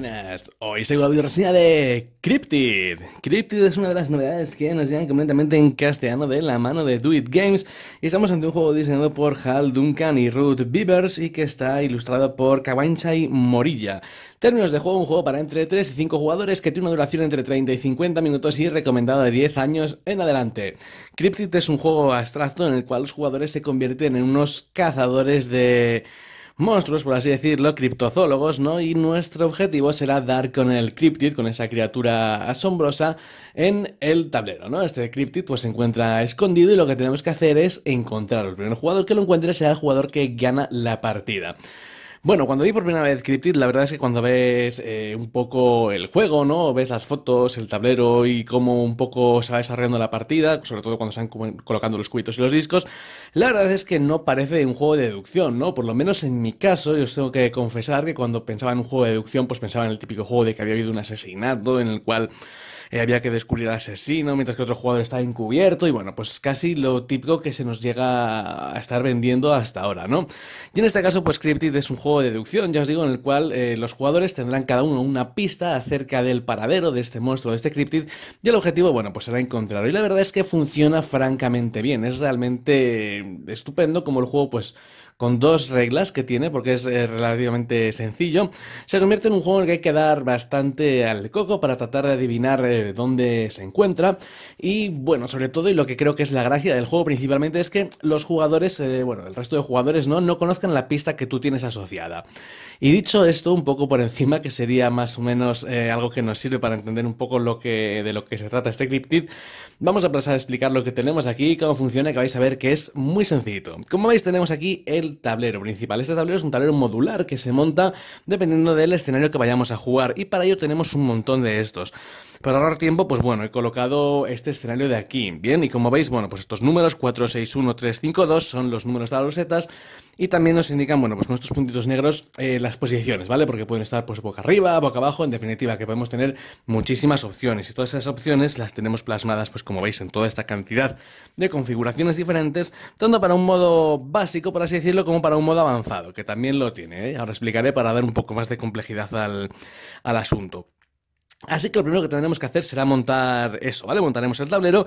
buenas. Hoy tengo la reseña de Cryptid. Cryptid es una de las novedades que nos llegan completamente en castellano de la mano de Do Games. Y estamos ante un juego diseñado por Hal Duncan y Ruth Beavers y que está ilustrado por y Morilla. Términos de juego, un juego para entre 3 y 5 jugadores que tiene una duración entre 30 y 50 minutos y recomendado de 10 años en adelante. Cryptid es un juego abstracto en el cual los jugadores se convierten en unos cazadores de monstruos, por así decirlo, criptozoólogos, ¿no? Y nuestro objetivo será dar con el cryptid, con esa criatura asombrosa, en el tablero, ¿no? Este cryptid pues se encuentra escondido y lo que tenemos que hacer es encontrarlo. El primer jugador que lo encuentre será el jugador que gana la partida. Bueno, cuando vi por primera vez Cryptid, la verdad es que cuando ves eh, un poco el juego, ¿no? Ves las fotos, el tablero y cómo un poco se va desarrollando la partida, sobre todo cuando están colocando los cubitos y los discos, la verdad es que no parece un juego de deducción, ¿no? Por lo menos en mi caso, yo os tengo que confesar que cuando pensaba en un juego de deducción, pues pensaba en el típico juego de que había habido un asesinato en el cual eh, había que descubrir al asesino, mientras que otro jugador estaba encubierto, y bueno, pues casi lo típico que se nos llega a estar vendiendo hasta ahora, ¿no? Y en este caso, pues Cryptid es un juego de deducción, ya os digo, en el cual eh, los jugadores tendrán cada uno una pista acerca del paradero de este monstruo, de este Cryptid, y el objetivo, bueno, pues será encontrarlo. Y la verdad es que funciona francamente bien, es realmente estupendo como el juego, pues con dos reglas que tiene, porque es eh, relativamente sencillo, se convierte en un juego en el que hay que dar bastante al coco para tratar de adivinar eh, dónde se encuentra. Y bueno, sobre todo, y lo que creo que es la gracia del juego principalmente, es que los jugadores, eh, bueno, el resto de jugadores no, no conozcan la pista que tú tienes asociada. Y dicho esto, un poco por encima, que sería más o menos algo que nos sirve para entender un poco lo que, de lo que se trata este Cryptid, vamos a pasar a explicar lo que tenemos aquí, cómo funciona, que vais a ver que es muy sencillito. Como veis, tenemos aquí el tablero principal. Este tablero es un tablero modular que se monta dependiendo del escenario que vayamos a jugar y para ello tenemos un montón de estos. Para ahorrar tiempo, pues bueno, he colocado este escenario de aquí, ¿bien? Y como veis, bueno, pues estos números 4, 6, 1, 3, 5, 2 son los números de las rosetas y también nos indican, bueno, pues con estos puntitos negros eh, las posiciones, ¿vale? Porque pueden estar pues boca arriba, boca abajo, en definitiva, que podemos tener muchísimas opciones y todas esas opciones las tenemos plasmadas, pues como veis, en toda esta cantidad de configuraciones diferentes, tanto para un modo básico, por así decirlo, como para un modo avanzado, que también lo tiene, ¿eh? Ahora explicaré para dar un poco más de complejidad al, al asunto. Así que lo primero que tendremos que hacer será montar eso, ¿vale? Montaremos el tablero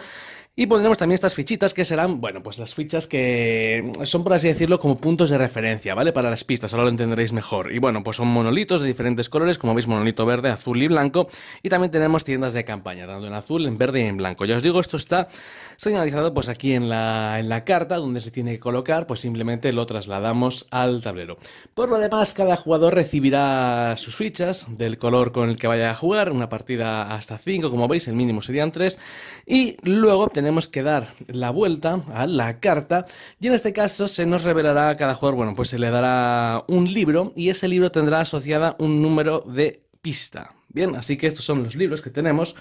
y pondremos también estas fichitas que serán, bueno, pues las fichas que son, por así decirlo, como puntos de referencia, ¿vale? Para las pistas, ahora lo entenderéis mejor. Y bueno, pues son monolitos de diferentes colores, como veis, monolito verde, azul y blanco. Y también tenemos tiendas de campaña, dando en azul, en verde y en blanco. Ya os digo, esto está señalizado pues aquí en la, en la carta donde se tiene que colocar, pues simplemente lo trasladamos al tablero. Por lo demás, cada jugador recibirá sus fichas del color con el que vaya a jugar, partida hasta 5, como veis el mínimo serían 3, y luego tenemos que dar la vuelta a la carta, y en este caso se nos revelará a cada jugador, bueno, pues se le dará un libro, y ese libro tendrá asociada un número de pista. Bien, así que estos son los libros que tenemos,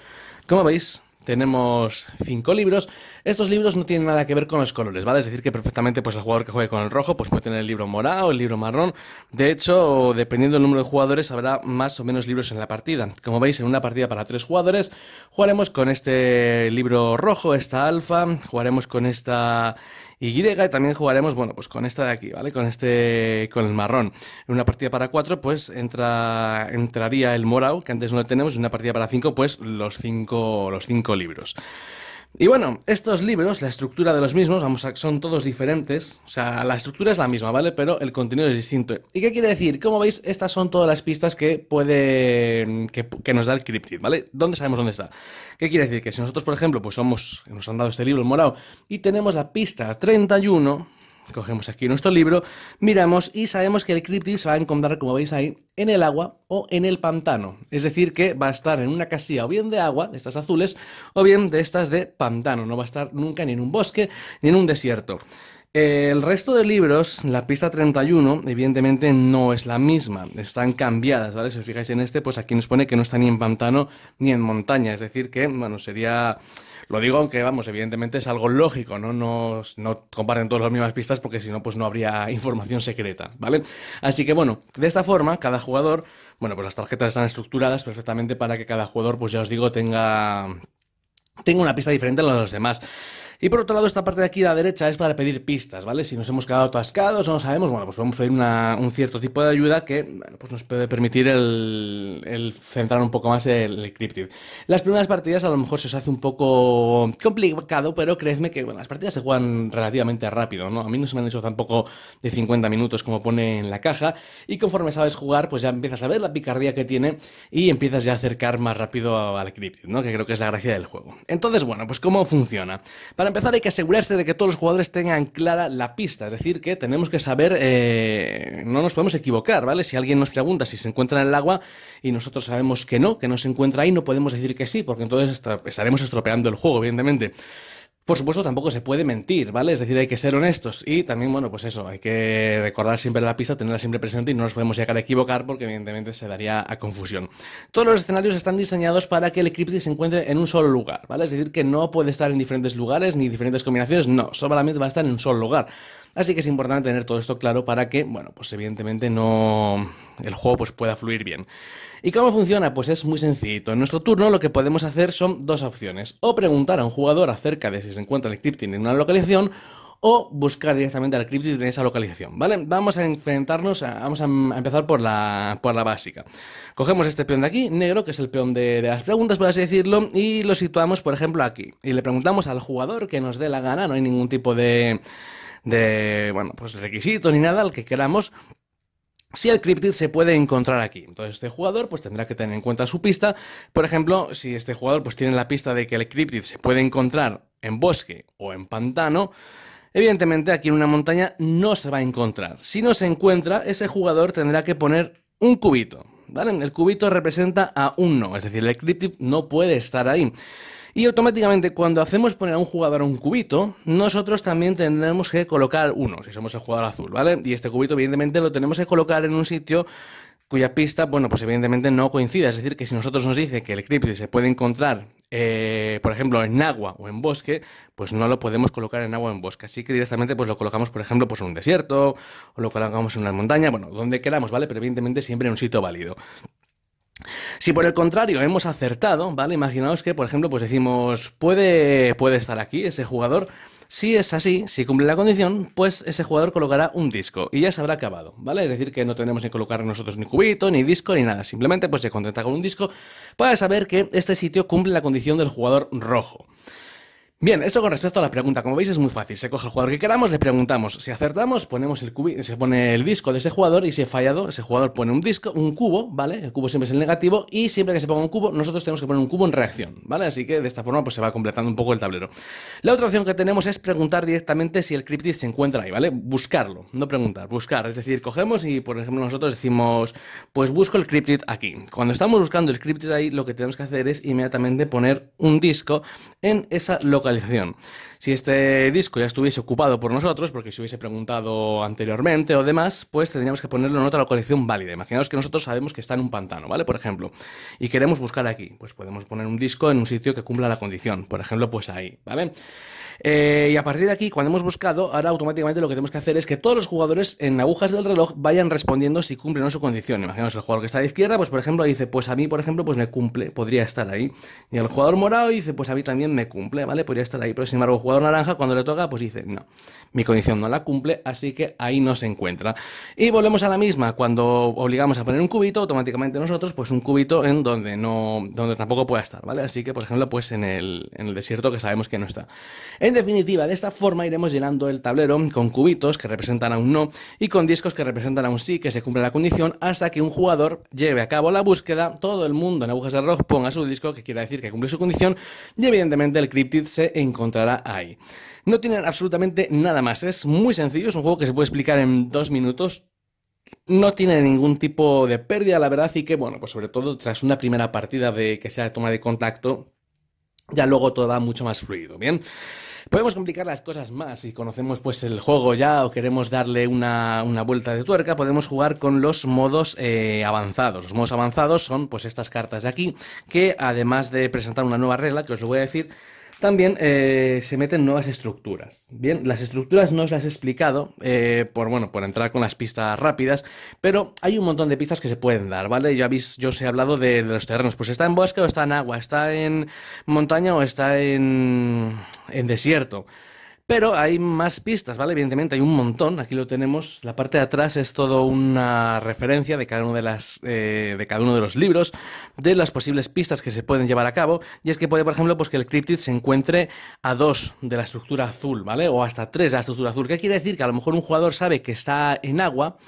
como veis, tenemos cinco libros. Estos libros no tienen nada que ver con los colores, ¿vale? Es decir, que perfectamente pues el jugador que juegue con el rojo pues puede tener el libro morado, el libro marrón. De hecho, dependiendo del número de jugadores, habrá más o menos libros en la partida. Como veis, en una partida para tres jugadores, jugaremos con este libro rojo, esta alfa, jugaremos con esta y Y también jugaremos, bueno, pues con esta de aquí, ¿vale? Con este, con el marrón. En una partida para 4, pues entra, entraría el moral que antes no lo tenemos, en una partida para 5, pues los cinco los cinco libros. Y bueno, estos libros, la estructura de los mismos, vamos a, son todos diferentes, o sea, la estructura es la misma, ¿vale? Pero el contenido es distinto. ¿Y qué quiere decir? Como veis, estas son todas las pistas que puede, que, nos da el Cryptid, ¿vale? ¿Dónde sabemos dónde está? ¿Qué quiere decir? Que si nosotros, por ejemplo, pues somos, nos han dado este libro, el morado, y tenemos la pista 31, Cogemos aquí nuestro libro, miramos y sabemos que el cryptid va a encontrar, como veis ahí, en el agua o en el pantano. Es decir, que va a estar en una casilla o bien de agua, de estas azules, o bien de estas de pantano. No va a estar nunca ni en un bosque ni en un desierto. El resto de libros, la pista 31, evidentemente no es la misma, están cambiadas, ¿vale? Si os fijáis en este, pues aquí nos pone que no está ni en pantano ni en montaña, es decir, que, bueno, sería lo digo aunque, vamos, evidentemente es algo lógico, ¿no? No, no comparten todas las mismas pistas porque si no, pues no habría información secreta, ¿vale? Así que bueno, de esta forma, cada jugador, bueno, pues las tarjetas están estructuradas perfectamente para que cada jugador, pues ya os digo, tenga, tenga una pista diferente a la de los demás. Y por otro lado, esta parte de aquí, a la derecha, es para pedir pistas, ¿vale? Si nos hemos quedado atascados o no sabemos, bueno, pues podemos pedir un cierto tipo de ayuda que pues nos puede permitir el, centrar un poco más el, Cryptid. Las primeras partidas a lo mejor se os hace un poco complicado, pero creedme que bueno, las partidas se juegan relativamente rápido, ¿no? A mí no se me han hecho tampoco de 50 minutos como pone en la caja, y conforme sabes jugar, pues ya empiezas a ver la picardía que tiene y empiezas ya a acercar más rápido al Cryptid, ¿no? Que creo que es la gracia del juego. Entonces, bueno, pues ¿cómo funciona? empezar hay que asegurarse de que todos los jugadores tengan clara la pista, es decir, que tenemos que saber, eh, no nos podemos equivocar, ¿vale? Si alguien nos pregunta si se encuentra en el agua y nosotros sabemos que no, que no se encuentra ahí, no podemos decir que sí, porque entonces estaremos estropeando el juego, evidentemente. Por supuesto, tampoco se puede mentir, ¿vale? Es decir, hay que ser honestos y también, bueno, pues eso, hay que recordar siempre la pista, tenerla siempre presente y no nos podemos llegar a equivocar porque evidentemente se daría a confusión. Todos los escenarios están diseñados para que el Eclipse se encuentre en un solo lugar, ¿vale? Es decir, que no puede estar en diferentes lugares ni diferentes combinaciones, no, solamente va a estar en un solo lugar. Así que es importante tener todo esto claro para que, bueno, pues evidentemente no el juego pues pueda fluir bien. ¿Y cómo funciona? Pues es muy sencillito. En nuestro turno lo que podemos hacer son dos opciones. O preguntar a un jugador acerca de si se encuentra el crypting en una localización o buscar directamente al crypting en esa localización, ¿vale? Vamos a enfrentarnos, vamos em, a, empezar por la, por la básica. Cogemos este peón de aquí, negro, que es el peón de, las preguntas, por así decirlo, y lo situamos, por ejemplo, aquí. Y le preguntamos al jugador que nos dé la gana, no hay ningún tipo de, de bueno, pues requisito ni nada, al que queramos si el cryptid se puede encontrar aquí. Entonces este jugador pues tendrá que tener en cuenta su pista. Por ejemplo, si este jugador pues tiene la pista de que el cryptid se puede encontrar en bosque o en pantano, evidentemente aquí en una montaña no se va a encontrar. Si no se encuentra, ese jugador tendrá que poner un cubito. El cubito representa a un no, es decir, el cryptid no puede estar ahí. Y automáticamente cuando hacemos poner a un jugador un cubito, nosotros también tendremos que colocar uno, si somos el jugador azul, ¿vale? Y este cubito evidentemente lo tenemos que colocar en un sitio cuya pista, bueno, pues evidentemente no coincida. Es decir, que si nosotros nos dice que el eclipse se puede encontrar, eh, por ejemplo, en agua o en bosque, pues no lo podemos colocar en agua o en bosque. Así que directamente pues lo colocamos, por ejemplo, pues en un desierto o lo colocamos en una montaña, bueno, donde queramos, ¿vale? Pero evidentemente siempre en un sitio válido. Si por el contrario hemos acertado, ¿vale? Imaginaos que, por ejemplo, pues decimos, puede, puede estar aquí ese jugador. Si es así, si cumple la condición, pues ese jugador colocará un disco y ya se habrá acabado, ¿vale? Es decir, que no tenemos que colocar nosotros ni cubito, ni disco, ni nada. Simplemente pues se contenta con un disco para saber que este sitio cumple la condición del jugador rojo. Bien, eso con respecto a la pregunta. Como veis es muy fácil. Se coge el jugador que queramos, le preguntamos. Si acertamos, ponemos el se pone el disco de ese jugador y si he fallado, ese jugador pone un disco, un cubo, ¿vale? El cubo siempre es el negativo y siempre que se ponga un cubo, nosotros tenemos que poner un cubo en reacción, ¿vale? Así que de esta forma pues se va completando un poco el tablero. La otra opción que tenemos es preguntar directamente si el cryptid se encuentra ahí, ¿vale? Buscarlo, no preguntar, buscar. Es decir, cogemos y por ejemplo nosotros decimos, pues busco el cryptid aquí. Cuando estamos buscando el cryptid ahí, lo que tenemos que hacer es inmediatamente poner un disco en esa localidad si este disco ya estuviese ocupado por nosotros, porque se hubiese preguntado anteriormente o demás, pues tendríamos que ponerlo en otra colección válida. Imaginaos que nosotros sabemos que está en un pantano, ¿vale? Por ejemplo, y queremos buscar aquí, pues podemos poner un disco en un sitio que cumpla la condición, por ejemplo, pues ahí, ¿vale? Eh, y a partir de aquí, cuando hemos buscado, ahora automáticamente lo que tenemos que hacer es que todos los jugadores en agujas del reloj vayan respondiendo si cumplen o no su condición. Imaginaos el jugador que está a la izquierda, pues por ejemplo dice, pues a mí, por ejemplo, pues me cumple, podría estar ahí. Y el jugador morado dice, pues a mí también me cumple, ¿vale? Podría estar ahí. Pero sin embargo, el jugador naranja, cuando le toca, pues dice, no, mi condición no la cumple, así que ahí no se encuentra. Y volvemos a la misma, cuando obligamos a poner un cubito, automáticamente nosotros, pues un cubito en donde no, donde tampoco pueda estar, ¿vale? Así que, por ejemplo, pues en el, desierto que sabemos que no está. En definitiva, de esta forma iremos llenando el tablero con cubitos que representan a un no y con discos que representan a un sí que se cumple la condición hasta que un jugador lleve a cabo la búsqueda, todo el mundo en agujas de rock ponga su disco que quiera decir que cumple su condición y evidentemente el cryptid se encontrará ahí. No tienen absolutamente nada más, es muy sencillo, es un juego que se puede explicar en dos minutos, no tiene ningún tipo de pérdida, la verdad, y que, bueno, pues sobre todo tras una primera partida de que sea de toma de contacto, ya luego todo va mucho más fluido, ¿bien? Podemos complicar las cosas más si conocemos pues el juego ya o queremos darle una, vuelta de tuerca, podemos jugar con los modos eh, avanzados. Los modos avanzados son pues estas cartas de aquí que además de presentar una nueva regla que os lo voy a decir, también eh, se meten nuevas estructuras. Bien, las estructuras no os las he explicado eh, por, bueno, por entrar con las pistas rápidas, pero hay un montón de pistas que se pueden dar, ¿vale? Yo, habéis, yo os he hablado de, de los terrenos, pues está en bosque o está en agua, está en montaña o está en, en desierto. Pero hay más pistas, ¿vale? Evidentemente hay un montón, aquí lo tenemos. La parte de atrás es todo una referencia de cada, uno de, las, eh, de cada uno de los libros, de las posibles pistas que se pueden llevar a cabo. Y es que puede, por ejemplo, pues que el cryptid se encuentre a dos de la estructura azul, ¿vale? O hasta tres de la estructura azul. ¿Qué quiere decir? Que a lo mejor un jugador sabe que está en agua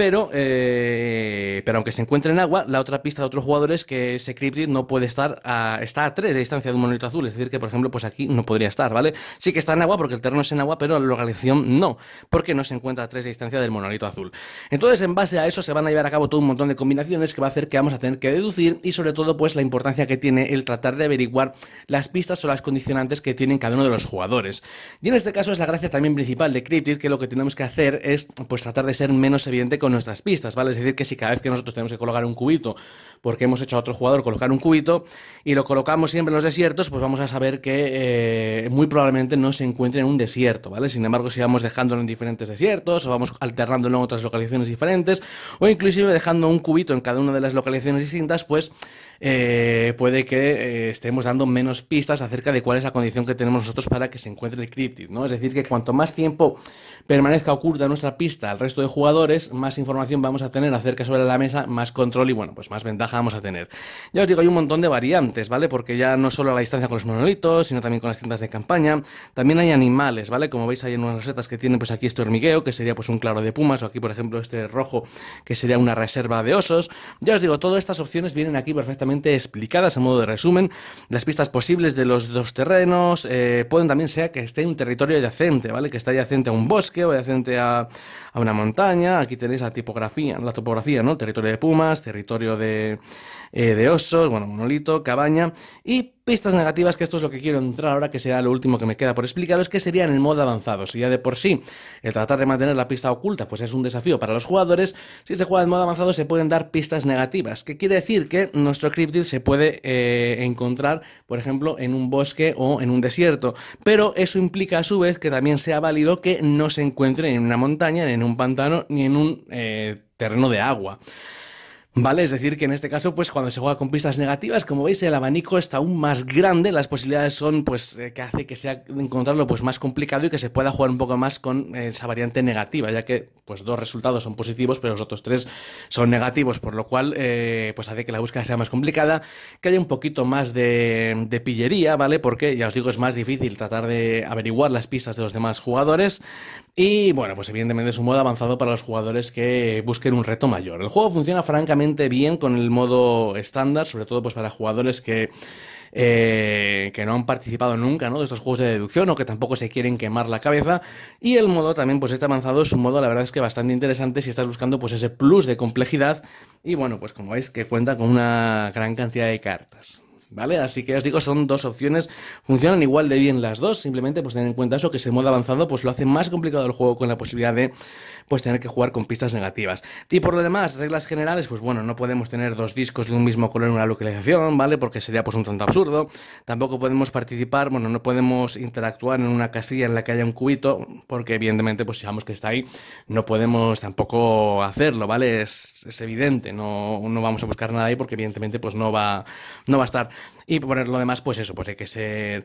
pero, eh, pero aunque se encuentre en agua, la otra pista de otros jugadores que ese Cryptid no puede estar a, está a 3 de distancia del un monolito azul. Es decir, que por ejemplo, pues aquí no podría estar, ¿vale? Sí que está en agua porque el terreno es en agua, pero la localización no, porque no se encuentra a 3 de distancia del monolito azul. Entonces, en base a eso, se van a llevar a cabo todo un montón de combinaciones que va a hacer que vamos a tener que deducir y sobre todo, pues la importancia que tiene el tratar de averiguar las pistas o las condicionantes que tienen cada uno de los jugadores. Y en este caso es la gracia también principal de Cryptid, que lo que tenemos que hacer es pues tratar de ser menos evidente con nuestras pistas, ¿vale? Es decir, que si cada vez que nosotros tenemos que colocar un cubito, porque hemos hecho a otro jugador colocar un cubito, y lo colocamos siempre en los desiertos, pues vamos a saber que eh, muy probablemente no se encuentre en un desierto, ¿vale? Sin embargo, si vamos dejándolo en diferentes desiertos, o vamos alternándolo en otras localizaciones diferentes, o inclusive dejando un cubito en cada una de las localizaciones distintas, pues eh, puede que eh, estemos dando menos pistas acerca de cuál es la condición que tenemos nosotros para que se encuentre el cryptid, ¿no? Es decir, que cuanto más tiempo permanezca oculta nuestra pista al resto de jugadores, más información vamos a tener acerca sobre la mesa, más control y bueno, pues más ventaja vamos a tener. Ya os digo, hay un montón de variantes, ¿vale? Porque ya no solo a la distancia con los monolitos, sino también con las tiendas de campaña. También hay animales, ¿vale? Como veis hay en unas rosetas que tienen pues aquí este hormigueo, que sería pues un claro de pumas, o aquí por ejemplo este rojo, que sería una reserva de osos. Ya os digo, todas estas opciones vienen aquí perfectamente explicadas a modo de resumen. Las pistas posibles de los dos terrenos, eh, pueden también sea que esté en un territorio adyacente, ¿vale? Que esté adyacente a un bosque o adyacente a una montaña. Aquí tenéis la tipografía, la topografía, ¿no? Territorio de pumas, territorio de, eh, de osos, bueno, monolito, cabaña y Pistas negativas, que esto es lo que quiero entrar ahora, que será lo último que me queda por es que serían el modo avanzado. Si ya de por sí el tratar de mantener la pista oculta pues es un desafío para los jugadores, si se juega en modo avanzado se pueden dar pistas negativas, que quiere decir que nuestro cryptid se puede eh, encontrar, por ejemplo, en un bosque o en un desierto, pero eso implica a su vez que también sea válido que no se encuentre en una montaña, ni en un pantano, ni en un eh, terreno de agua. ¿Vale? Es decir, que en este caso, pues cuando se juega con pistas negativas, como veis, el abanico está aún más grande, las posibilidades son, pues, eh, que hace que sea encontrarlo pues más complicado y que se pueda jugar un poco más con eh, esa variante negativa, ya que, pues, dos resultados son positivos, pero los otros tres son negativos, por lo cual, eh, pues hace que la búsqueda sea más complicada, que haya un poquito más de, de pillería, ¿vale? Porque, ya os digo, es más difícil tratar de averiguar las pistas de los demás jugadores y bueno, pues evidentemente es un modo avanzado para los jugadores que busquen un reto mayor. El juego funciona francamente bien con el modo estándar, sobre todo pues para jugadores que eh, no han participado nunca de estos juegos de deducción o que tampoco se quieren quemar la cabeza. Y el modo también, pues este avanzado es un modo, la verdad es que bastante interesante si estás buscando pues ese plus de complejidad. Y bueno, pues como veis que cuenta con una gran cantidad de cartas. ¿vale? Así que os digo, son dos opciones, funcionan igual de bien las dos, simplemente pues tener en cuenta eso, que ese modo avanzado pues lo hace más complicado el juego con la posibilidad de pues tener que jugar con pistas negativas. Y por lo demás, reglas generales, pues bueno, no podemos tener dos discos de un mismo color en una localización, ¿vale? Porque sería pues un tanto absurdo. Tampoco podemos participar, bueno, no podemos interactuar en una casilla en la que haya un cubito, porque evidentemente pues vamos que está ahí, no podemos tampoco hacerlo, ¿vale? Es, evidente, no, no vamos a buscar nada ahí porque evidentemente pues no va, no va a estar. Y por lo demás, pues eso, pues hay que ser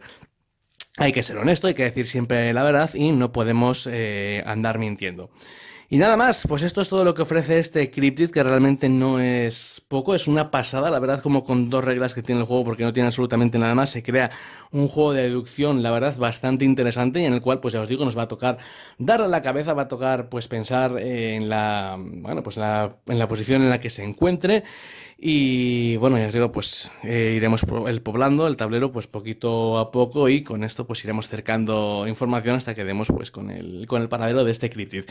hay que ser honesto, hay que decir siempre la verdad y no podemos eh, andar mintiendo. Y nada más, pues esto es todo lo que ofrece este Cryptid, que realmente no es poco, es una pasada, la verdad, como con dos reglas que tiene el juego, porque no tiene absolutamente nada más, se crea un juego de deducción, la verdad, bastante interesante, y en el cual, pues ya os digo, nos va a tocar dar a la cabeza, va a tocar, pues pensar eh, en la, bueno, pues la, en la posición en la que se encuentre, y bueno, ya os digo, pues eh, iremos el poblando el tablero pues poquito a poco y con esto pues iremos cercando información hasta que demos pues con el, con el paradero de este Cryptid.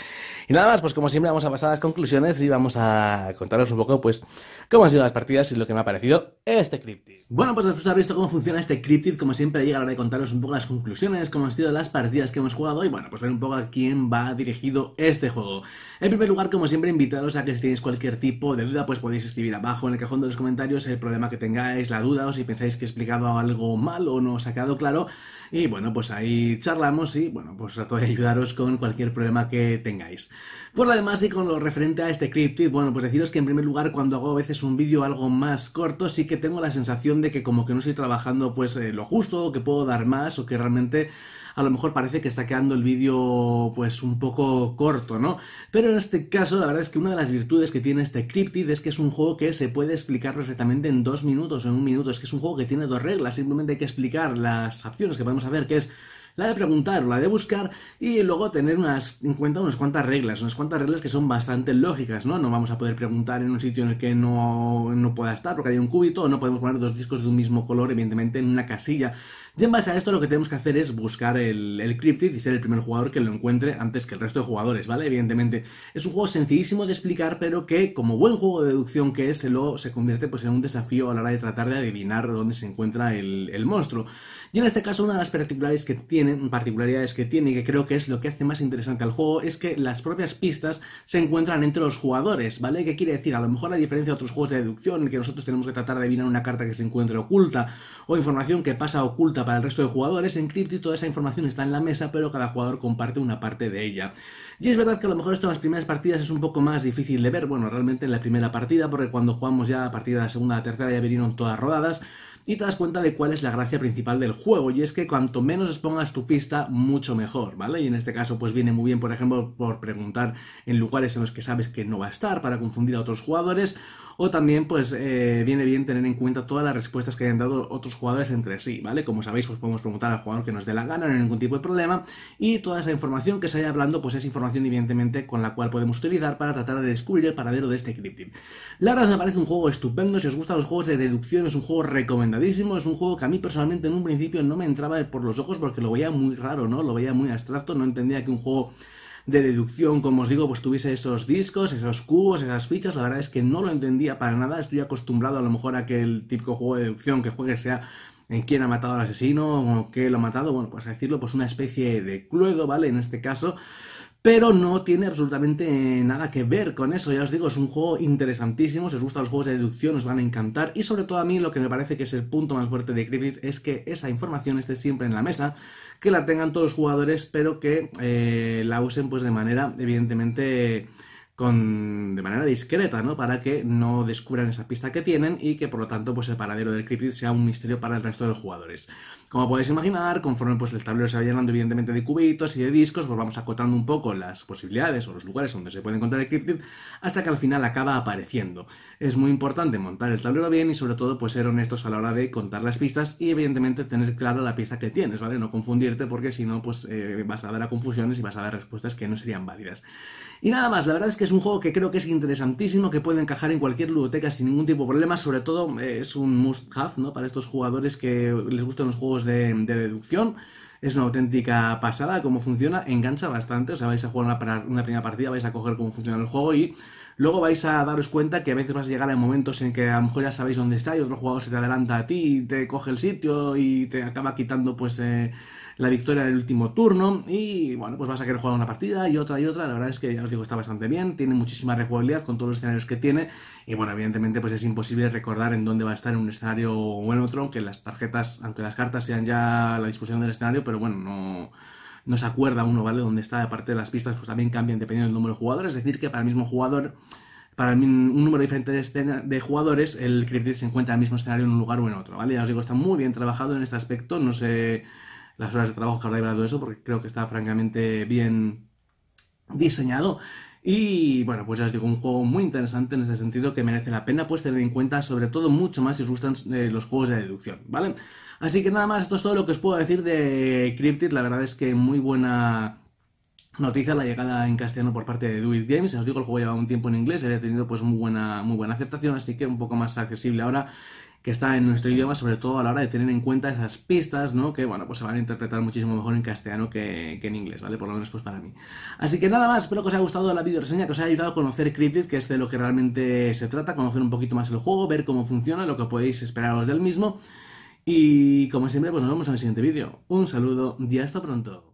Y nada más, pues como siempre vamos a pasar a las conclusiones y vamos a contaros un poco pues cómo han sido las partidas y lo que me ha parecido este Cryptid. Bueno, pues después de haber visto cómo funciona este Cryptid, como siempre llega la hora de contaros un poco las conclusiones, cómo han sido las partidas que hemos jugado y bueno, pues ver un poco a quién va dirigido este juego. En primer lugar, como siempre, invitaros a que si tenéis cualquier tipo de duda pues podéis escribir abajo en en de los comentarios el problema que tengáis, la duda o si pensáis que he explicado algo mal o no os ha quedado claro. Y bueno, pues ahí charlamos y bueno, pues trato de ayudaros con cualquier problema que tengáis. Por lo demás y con lo referente a este Cryptid, bueno, pues deciros que en primer lugar cuando hago a veces un vídeo algo más corto sí que tengo la sensación de que como que no estoy trabajando pues eh, lo justo que puedo dar más o que realmente a lo mejor parece que está quedando el vídeo pues un poco corto, ¿no? Pero en este caso la verdad es que una de las virtudes que tiene este Cryptid es que es un juego que se puede explicar perfectamente en dos minutos o en un minuto, es que es un juego que tiene dos reglas, simplemente hay que explicar las opciones que podemos hacer, que es la de preguntar o la de buscar y luego tener unas, en cuenta unas cuantas reglas, unas cuantas reglas que son bastante lógicas, ¿no? No vamos a poder preguntar en un sitio en el que no, no pueda estar porque hay un cúbito o no podemos poner dos discos de un mismo color, evidentemente, en una casilla. Y en base a esto lo que tenemos que hacer es buscar el, el cryptid y ser el primer jugador que lo encuentre antes que el resto de jugadores, ¿vale? Evidentemente es un juego sencillísimo de explicar, pero que como buen juego de deducción que es, se, se convierte pues, en un desafío a la hora de tratar de adivinar dónde se encuentra el, monstruo. Y en este caso una de las particularidades que tiene, particularidades que tiene y que creo que es lo que hace más interesante al juego es que las propias pistas se encuentran entre los jugadores, ¿vale? ¿Qué quiere decir? A lo mejor a diferencia de otros juegos de deducción en que nosotros tenemos que tratar de adivinar una carta que se encuentre oculta o información que pasa oculta para el resto de jugadores, en y toda esa información está en la mesa, pero cada jugador comparte una parte de ella. Y es verdad que a lo mejor esto en las primeras partidas es un poco más difícil de ver, bueno, realmente en la primera partida, porque cuando jugamos ya a partir de la segunda, tercera ya vinieron todas rodadas, y te das cuenta de cuál es la gracia principal del juego, y es que cuanto menos expongas tu pista, mucho mejor, ¿vale? Y en este caso, pues viene muy bien, por ejemplo, por preguntar en lugares en los que sabes que no va a estar para confundir a otros jugadores, o también, pues, eh, viene bien tener en cuenta todas las respuestas que hayan dado otros jugadores entre sí, ¿vale? Como sabéis, pues podemos preguntar al jugador que nos dé la gana, no hay ningún tipo de problema. Y toda esa información que se haya hablando, pues es información, evidentemente, con la cual podemos utilizar para tratar de descubrir el paradero de este Cryptid. La verdad me parece un juego estupendo, si os gustan los juegos de deducción, es un juego recomendadísimo, es un juego que a mí personalmente en un principio no me entraba por los ojos porque lo veía muy raro, ¿no? Lo veía muy abstracto, no entendía que un juego de deducción, como os digo, pues tuviese esos discos, esos cubos, esas fichas, la verdad es que no lo entendía para nada, estoy acostumbrado a lo mejor a que el típico juego de deducción que juegue sea en eh, quién ha matado al asesino o qué lo ha matado, bueno, pues a decirlo, pues una especie de cluedo, ¿vale? En este caso, pero no tiene absolutamente nada que ver con eso. Ya os digo, es un juego interesantísimo. Si os gustan los juegos de deducción, os van a encantar. Y sobre todo a mí, lo que me parece que es el punto más fuerte de Griffith es que esa información esté siempre en la mesa que la tengan todos los jugadores, pero que eh, la usen pues de manera evidentemente de manera discreta, ¿no? Para que no descubran esa pista que tienen y que por lo tanto pues, el paradero del Cryptid sea un misterio para el resto de los jugadores. Como podéis imaginar, conforme pues, el tablero se va llenando evidentemente de cubitos y de discos, pues vamos acotando un poco las posibilidades o los lugares donde se puede encontrar el Cryptid hasta que al final acaba apareciendo. Es muy importante montar el tablero bien y sobre todo pues ser honestos a la hora de contar las pistas y evidentemente tener clara la pista que tienes, ¿vale? No confundirte porque si no pues eh, vas a dar a confusiones y vas a dar respuestas que no serían válidas. Y nada más, la verdad es que es un juego que creo que es interesantísimo, que puede encajar en cualquier ludoteca sin ningún tipo de problema, sobre todo eh, es un must-have ¿no? para estos jugadores que les gustan los juegos de, deducción. Es una auténtica pasada cómo funciona, engancha bastante, o sea, vais a jugar una, una, primera partida, vais a coger cómo funciona el juego y luego vais a daros cuenta que a veces vas a llegar a momentos en que a lo mejor ya sabéis dónde está y otro jugador se te adelanta a ti y te coge el sitio y te acaba quitando pues... Eh, la victoria del último turno y bueno, pues vas a querer jugar una partida y otra y otra, la verdad es que ya os digo, está bastante bien, tiene muchísima rejugabilidad con todos los escenarios que tiene y bueno, evidentemente pues es imposible recordar en dónde va a estar en un escenario o en otro, aunque las tarjetas, aunque las cartas sean ya la disposición del escenario, pero bueno, no no se acuerda uno, ¿vale? Dónde está, aparte de las pistas, pues también cambian dependiendo del número de jugadores. Es decir, que para el mismo jugador, para un número diferente de, de jugadores, el Cryptid se encuentra en el mismo escenario en un lugar o en otro, ¿vale? Ya os digo, está muy bien trabajado en este aspecto, no sé las horas de trabajo que habrá de eso, porque creo que está francamente bien diseñado. Y bueno, pues ya os digo, un juego muy interesante en este sentido que merece la pena pues tener en cuenta, sobre todo mucho más si os gustan eh, los juegos de deducción, ¿vale? Así que nada más, esto es todo lo que os puedo decir de Cryptid, la verdad es que muy buena noticia la llegada en castellano por parte de Duit James Games, os digo, el juego lleva un tiempo en inglés, había tenido pues muy buena, muy buena aceptación, así que un poco más accesible ahora que está en nuestro idioma, sobre todo a la hora de tener en cuenta esas pistas, ¿no? Que, bueno, pues se van a interpretar muchísimo mejor en castellano que, en inglés, ¿vale? Por lo menos, pues para mí. Así que nada más, espero que os haya gustado la video reseña, que os haya ayudado a conocer Cryptid, que es de lo que realmente se trata, conocer un poquito más el juego, ver cómo funciona, lo que podéis esperaros del mismo. Y como siempre, pues nos vemos en el siguiente vídeo. Un saludo y hasta pronto.